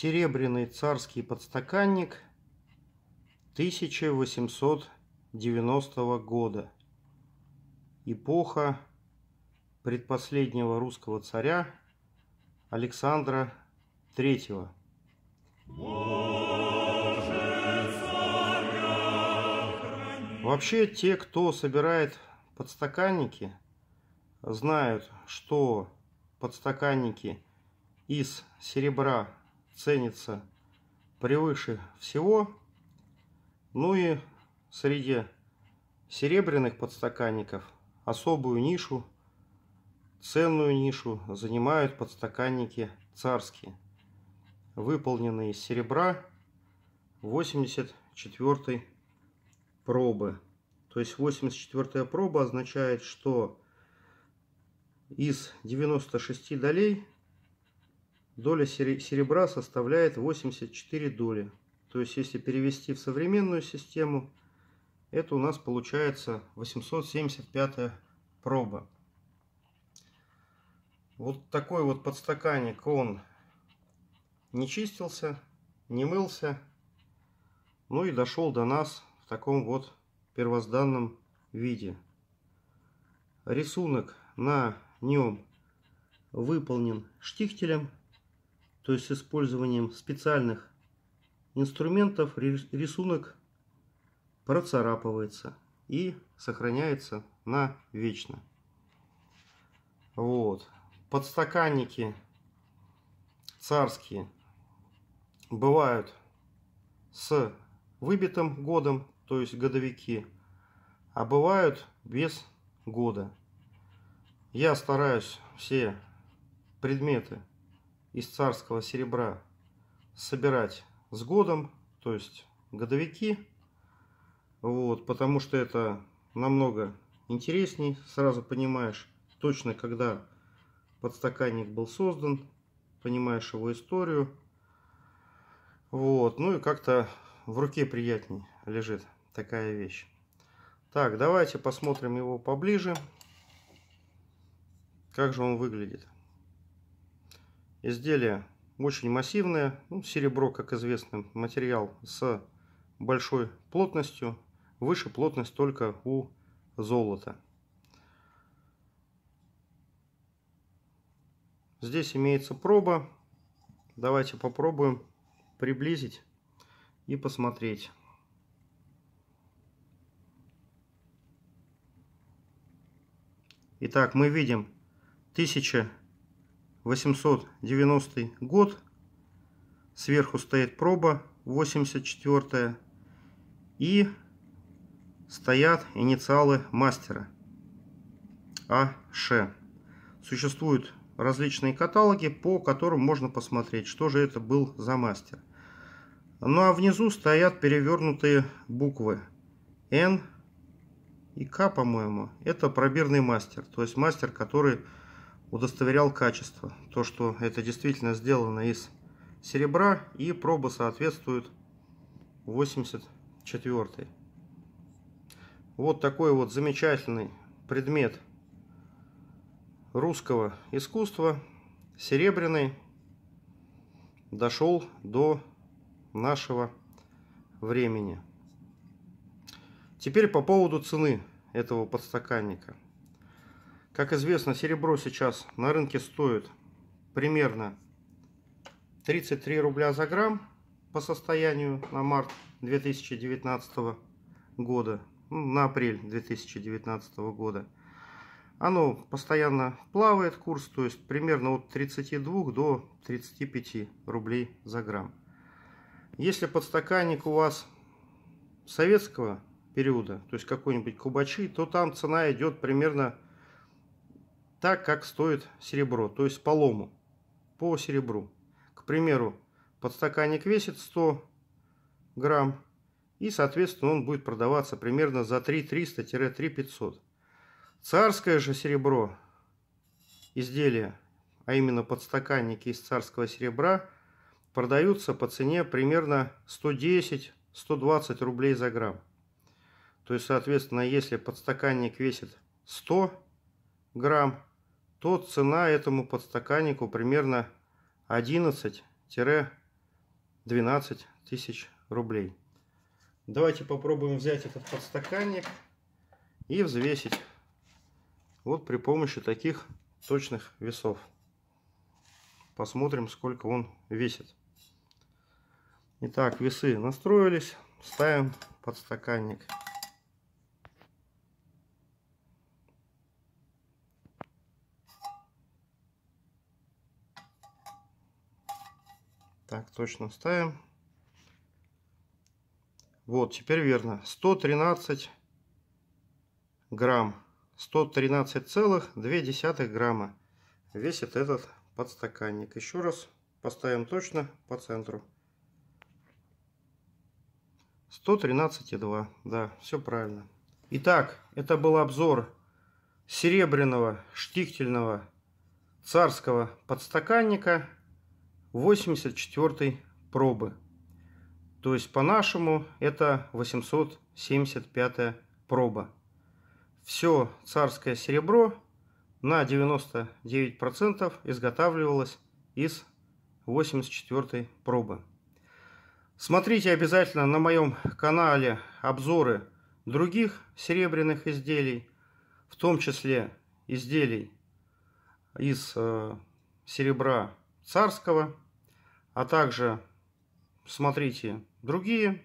Серебряный царский подстаканник 1890 года. Эпоха предпоследнего русского царя Александра Третьего. Вообще те, кто собирает подстаканники, знают, что подстаканники из серебра ценится превыше всего. Ну и среди серебряных подстаканников особую нишу, ценную нишу занимают подстаканники царские, выполненные из серебра 84 пробы. То есть 84 проба означает, что из 96 долей доля серебра составляет 84 доли. То есть, если перевести в современную систему, это у нас получается 875 проба. Вот такой вот подстаканник, он не чистился, не мылся, ну и дошел до нас в таком вот первозданном виде. Рисунок на нем выполнен штихтелем то есть с использованием специальных инструментов рисунок процарапывается и сохраняется на вечно. Вот. Подстаканники царские бывают с выбитым годом, то есть годовики, а бывают без года. Я стараюсь все предметы из царского серебра собирать с годом, то есть годовики. Вот, потому что это намного интересней, сразу понимаешь точно, когда подстаканник был создан, понимаешь его историю. Вот, ну и как-то в руке приятней лежит такая вещь. Так, давайте посмотрим его поближе. Как же он выглядит. Изделие очень массивное, ну, серебро, как известно, материал с большой плотностью, выше плотность только у золота. Здесь имеется проба, давайте попробуем приблизить и посмотреть. Итак, мы видим 1000 890 год. Сверху стоит проба 84 и стоят инициалы мастера АШ. Существуют различные каталоги, по которым можно посмотреть, что же это был за мастер. Ну а внизу стоят перевернутые буквы Н и К, по-моему. Это пробирный мастер, то есть мастер, который удостоверял качество. То, что это действительно сделано из серебра и проба соответствует 84. Вот такой вот замечательный предмет русского искусства, серебряный, дошел до нашего времени. Теперь по поводу цены этого подстаканника. Как известно, серебро сейчас на рынке стоит примерно 33 рубля за грамм по состоянию на март 2019 года, ну, на апрель 2019 года. Оно постоянно плавает, курс, то есть примерно от 32 до 35 рублей за грамм. Если подстаканник у вас советского периода, то есть какой-нибудь кубачи, то там цена идет примерно так, как стоит серебро, то есть по лому, по серебру. К примеру, подстаканник весит 100 грамм, и, соответственно, он будет продаваться примерно за 3300-3500. Царское же серебро, изделие, а именно подстаканники из царского серебра, продаются по цене примерно 110-120 рублей за грамм. То есть, соответственно, если подстаканник весит 100 грамм, то цена этому подстаканнику примерно 11-12 тысяч рублей. Давайте попробуем взять этот подстаканник и взвесить. Вот при помощи таких точных весов. Посмотрим, сколько он весит. Итак, весы настроились. Ставим подстаканник. стаканник. Так, точно ставим. Вот, теперь верно. 113 грамм. 113,2 грамма весит этот подстаканник. Еще раз поставим точно по центру. 113,2. Да, все правильно. Итак, это был обзор серебряного штихтельного царского подстаканника. 84 пробы. То есть по-нашему это 875 проба. Все царское серебро на 99% изготавливалось из 84 пробы. Смотрите обязательно на моем канале обзоры других серебряных изделий, в том числе изделий из э, серебра Царского, а также смотрите другие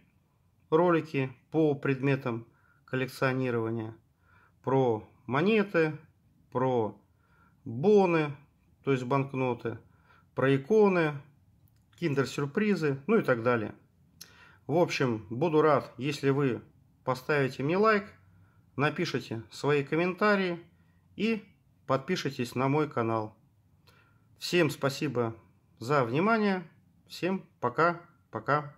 ролики по предметам коллекционирования, про монеты, про боны, то есть банкноты, про иконы, киндер-сюрпризы, ну и так далее. В общем, буду рад, если вы поставите мне лайк, напишите свои комментарии и подпишитесь на мой канал. Всем спасибо за внимание. Всем пока-пока.